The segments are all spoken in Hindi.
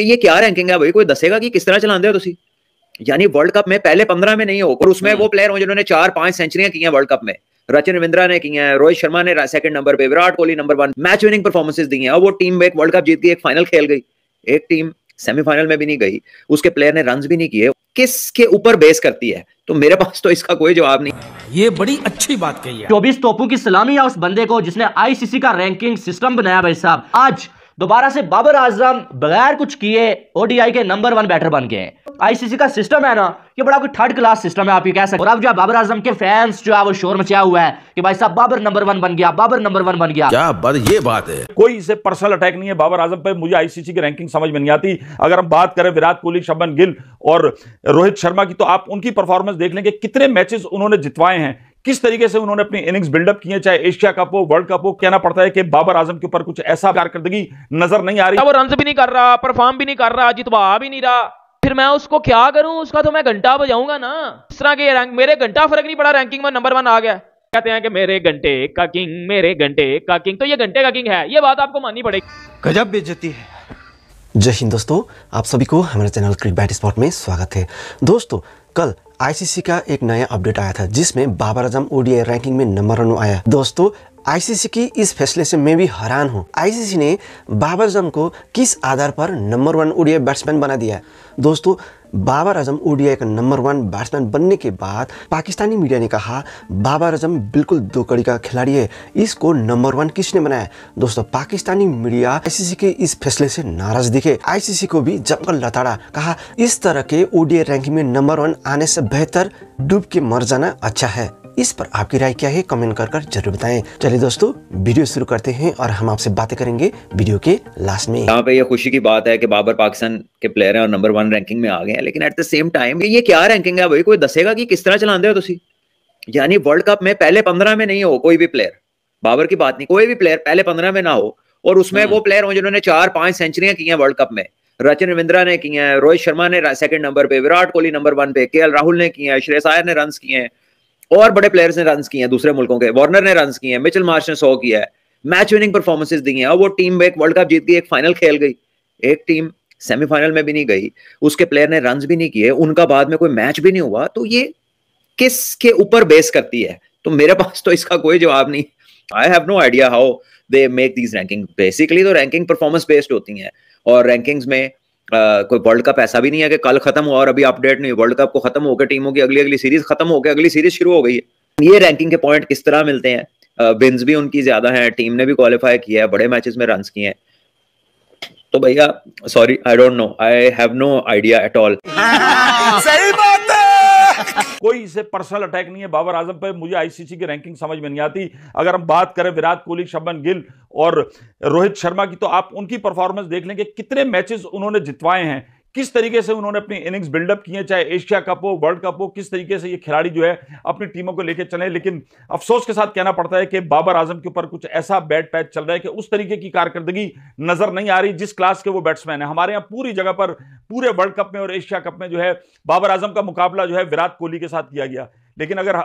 ये क्या रैंकिंग है भाई कोई दसेगा कि किस तरह चलाते हो तुम यानी वर्ल्ड कप में पहले पंद्रह में नहीं हो और उसमें हम्म। वो प्लेयर हो जिन्होंने चार पांच सेंचुरियां की हैं वर्ल्ड कप में रचिन रविंद्रा ने की हैं रोहित शर्मा ने सेकंड नंबर पे Virat Kohli number one match winning performances दी हैं और वो टीम एक वर्ल्ड कप जीत गई एक फाइनल खेल गई एक टीम सेमीफाइनल में भी नहीं गई उसके प्लेयर ने रन भी नहीं किए किसके ऊपर बेस करती है तो मेरे पास तो इसका कोई जवाब नहीं ये बड़ी अच्छी बात कही है चौबीस तोपों की सलामी है उस बंदे को जिसने आईसीसी का रैंकिंग सिस्टम बनाया भाई साहब आज दोबारा से बाबर आजम बगैर कुछ किए ओडीआई के नंबर वन बैटर बन गए आईसीसी का सिस्टम है ना ये बड़ा कोई थर्ड क्लास सिस्टम है आप ये कह सकते और अब जो है बाबर आजम के फैंस जो है वो शोर मचाया हुआ है कि भाई साहब बाबर नंबर वन बन गया बाबर नंबर वन बन गया क्या बात ये बात है कोई इसे पर्सनल अटैक नहीं है बाबर आजम पे मुझे आईसीसी की रैंकिंग समझ में नहीं आती अगर हम बात करें विराट कोहली शबन गिल और रोहित शर्मा की तो आप उनकी परफॉर्मेंस देख लेंगे कितने मैचेस उन्होंने जितवाए हैं किस तरीके से उन्होंने अपनी इनिंग्स बिल्डअप किए चाहे एशिया कप हो वर्ल्ड कप हो कहना पड़ता है कि बाबर आजम के ऊपर कुछ ऐसा कारकर्दगी नजर नहीं आ रही वो रन भी नहीं कर रहा परफॉर्म भी नहीं कर रहा जितवा भी नहीं रहा फिर मैं उसको क्या करूं उसका तो मैं घंटा बजाऊंगा ना इस तरह के रैंक मेरे घंटा फर्क नहीं पड़ा रैंकिंग में नंबर वन आ गया कहते हैं कि मेरे घंटे का किंग मेरे घंटे का किंग तो ये घंटे का किंग है ये बात आपको माननी पड़ेगी गजब बेचती है जय हिंद दोस्तों आप सभी को हमारे चैनल क्रिक बैट स्पॉट में स्वागत है दोस्तों कल आईसीसी का एक नया अपडेट आया था जिसमें बाबर आजम ओडीआई रैंकिंग में नंबर वन आया दोस्तों आईसीसी की इस फैसले से मैं भी हैरान हूँ आईसीसी ने बाबर आजम को किस आधार पर नंबर वन ओडिया बैट्समैन बना दिया है दोस्तों बाबर आजम ओडिया का नंबर वन बैट्समैन बनने के बाद पाकिस्तानी मीडिया ने कहा बाबर आजम बिल्कुल दो कड़ी का खिलाड़ी है इसको नंबर वन किसने बनाया दोस्तों पाकिस्तानी मीडिया आईसीसी के इस फैसले से नाराज दिखे आईसीसी को भी जमकर लताड़ा कहा इस तरह के ओडिया रैंकिंग में नंबर वन आने से बेहतर डूब के मर जाना अच्छा है इस पर आपकी राय क्या है कमेंट कर कर जरूर बताएं चलिए दोस्तों वीडियो शुरू करते हैं और हम आपसे बातें करेंगे वीडियो के लास्ट में यहाँ पे ये खुशी की बात है कि बाबर पाकिस्तान के प्लेयर हैं और नंबर वन रैंकिंग में आ गए हैं लेकिन एट द सेम टाइम ये क्या रैंकिंग है भाई कोई दसेगा कि किस तरह चलाते हो तुम यानी वर्ल्ड कप में पहले पंद्रह में नहीं हो कोई भी प्लेयर बाबर की बात नहीं कोई भी प्लेयर पहले पंद्रह में ना हो और उसमें हम्म। वो प्लेयर हो जिन्होंने चार पांच सेंचुरियां की हैं वर्ल्ड कप में रचिन रविंद्रा ने किए हैं रोहित शर्मा ने सेकंड नंबर पे विराट कोहली नंबर वन पे के राहुल ने किए हैं श्रेयस आयर ने रन किए हैं और बड़े प्लेयर्स ने रन किए हैं दूसरे मुल्कों के वार्नर ने रन किए हैं मिचल मार्च ने सौ किया है मैच विनिंग परफॉर्मेंसेज दी हैं और वो टीम एक वर्ल्ड कप जीत गई एक फाइनल खेल गई एक टीम सेमीफाइनल में भी नहीं गई उसके प्लेयर ने रन भी नहीं किए उनका बाद में कोई मैच भी नहीं हुआ तो ये किस के ऊपर बेस करती है तो मेरे पास तो इसका कोई जवाब नहीं I have no idea how they make these ranking basically तो रैंकिंग परफॉर्मेंस बेस्ड होती हैं और रैंकिंग्स में कोई वर्ल्ड कप ऐसा भी नहीं है कि कल खत्म हुआ और अभी अपडेट नहीं वर्ल्ड कप को खत्म होकर टीमों की अगली अगली सीरीज खत्म होकर अगली सीरीज शुरू हो गई है ये रैंकिंग के पॉइंट किस तरह मिलते हैं विन्स भी उनकी ज्यादा है टीम ने भी क्वालिफाई किया है बड़े मैचेस में रन किए हैं तो भैया sorry I don't know I have no idea at all कोई इसे पर्सनल अटैक नहीं है बाबर आजम पे मुझे आईसीसी की रैंकिंग समझ में नहीं आती अगर हम बात करें विराट कोहली शबन गिल और रोहित शर्मा की तो आप उनकी परफॉर्मेंस देख लेंगे कितने मैचेस उन्होंने जितवाए हैं किस तरीके से उन्होंने अपनी इनिंग्स बिल्डअप किए चाहे एशिया कप हो वर्ल्ड कप हो किस तरीके से ये खिलाड़ी जो है अपनी टीमों को लेकर चले लेकिन अफसोस के साथ कहना पड़ता है कि बाबर आजम के ऊपर कुछ ऐसा बैट पैच चल रहा है कि उस तरीके की कारकर्दगी नजर नहीं आ रही जिस क्लास के वो बैट्समैन है हमारे यहाँ पूरी जगह पर पूरे वर्ल्ड कप में और एशिया कप में जो है बाबर आजम का मुकाबला जो है विराट कोहली के साथ किया गया लेकिन अगर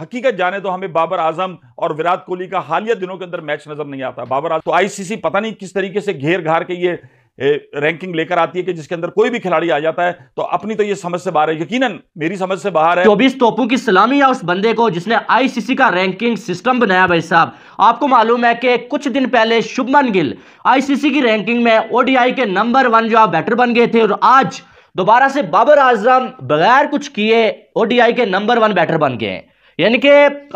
हकीकत जाने तो हमें बाबर आजम और विराट कोहली का हालिया दिनों के अंदर मैच नजर नहीं आता बाबर आजम तो आईसीसी पता नहीं किस तरीके से घेर घार के ये रैंकिंग लेकर आती है कि जिसके अंदर कोई भी खिलाड़ी आ जाता है तो अपनी तो ये समझ से बाहर है यकीनन मेरी समझ से बाहर है चौबीस तोपू की सलामी है उस बंदे को जिसने आईसीसी का रैंकिंग सिस्टम बनाया भाई साहब आपको मालूम है कि कुछ दिन पहले शुभमन गिल आईसीसी की रैंकिंग में ओडीआई के नंबर वन जो बैटर बन गए थे और आज दोबारा से बाबर आजम बगैर कुछ किए ओडीआई के नंबर वन बैटर बन गए यानी कि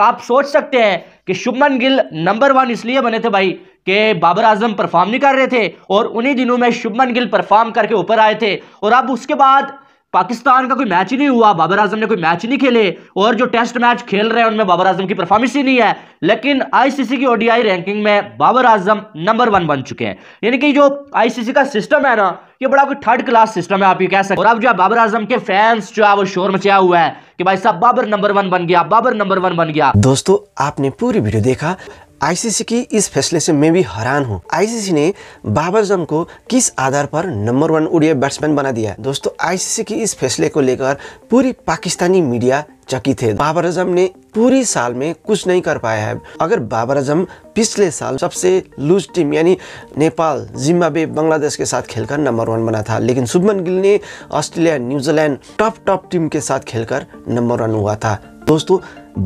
आप सोच सकते हैं कि शुभमन गिल नंबर वन इसलिए बने थे भाई कि बाबर आजम परफॉर्म नहीं कर रहे थे और उन्हीं दिनों में शुभमन गिल परफॉर्म करके ऊपर आए थे और अब उसके बाद पाकिस्तान का कोई मैच ही नहीं हुआ बाबर आजम ने कोई मैच नहीं खेले और जो टेस्ट मैच खेल रहे हैं उनमें बाबर आजम की परफॉर्मेंस ही नहीं है लेकिन आईसीसी की ओडीआई रैंकिंग में बाबर आजम नंबर वन बन चुके हैं यानी कि जो आईसीसी का सिस्टम है ना ये बड़ा कोई थर्ड क्लास सिस्टम है आप ये कह सकते और अब जो है बाबर आजम के फैंस जो है वो शोर मचाया हुआ है कि भाई साहब बाबर नंबर वन बन गया बाबर नंबर वन बन गया दोस्तों आपने पूरी वीडियो देखा आईसीसी की इस फैसले से मैं भी हैरान हूँ आईसीसी ने बाबर जम को किस आधार पर नंबर वन उड़िया बैट्समैन बना दिया दोस्तों आईसीसी की इस फैसले को लेकर पूरी पाकिस्तानी मीडिया चकित थे बाबर अजम ने पूरी साल में कुछ नहीं कर पाया है अगर बाबर आजम पिछले साल सबसे लूज टीम यानी नेपाल जिम्बाब्वे बांग्लादेश के साथ खेलकर नंबर वन बना था लेकिन शुभमन गिल ने Australia New Zealand top top team के साथ खेलकर नंबर वन हुआ था दोस्तों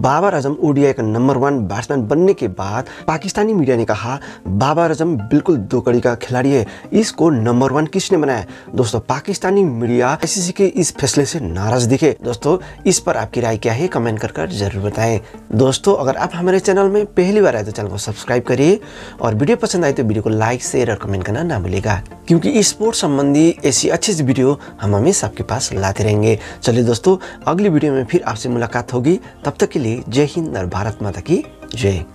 बाबर आजम ओडीआई का नंबर वन बैट्समैन बनने के बाद पाकिस्तानी मीडिया ने कहा बाबर आजम बिल्कुल कड़ी का खिलाड़ी है इसको नंबर वन किसने बनाया दोस्तों पाकिस्तानी मीडिया आईसीसी के इस फैसले से नाराज दिखे दोस्तों इस पर आपकी राय क्या है कमेंट कर, कर जरूर बताएं दोस्तों अगर आप हमारे चैनल में पहली बार आए तो चैनल को सब्सक्राइब करिए और वीडियो पसंद आए तो वीडियो को लाइक शेयर और कमेंट करना ना भूलेगा क्योंकि स्पोर्ट्स संबंधी ऐसी अच्छी अच्छी वीडियो हम हमेशा आपके पास लाते रहेंगे चलिए दोस्तों अगली वीडियो में फिर आपसे मुलाकात होगी तब तक के जय हिंद और भारत माता की जय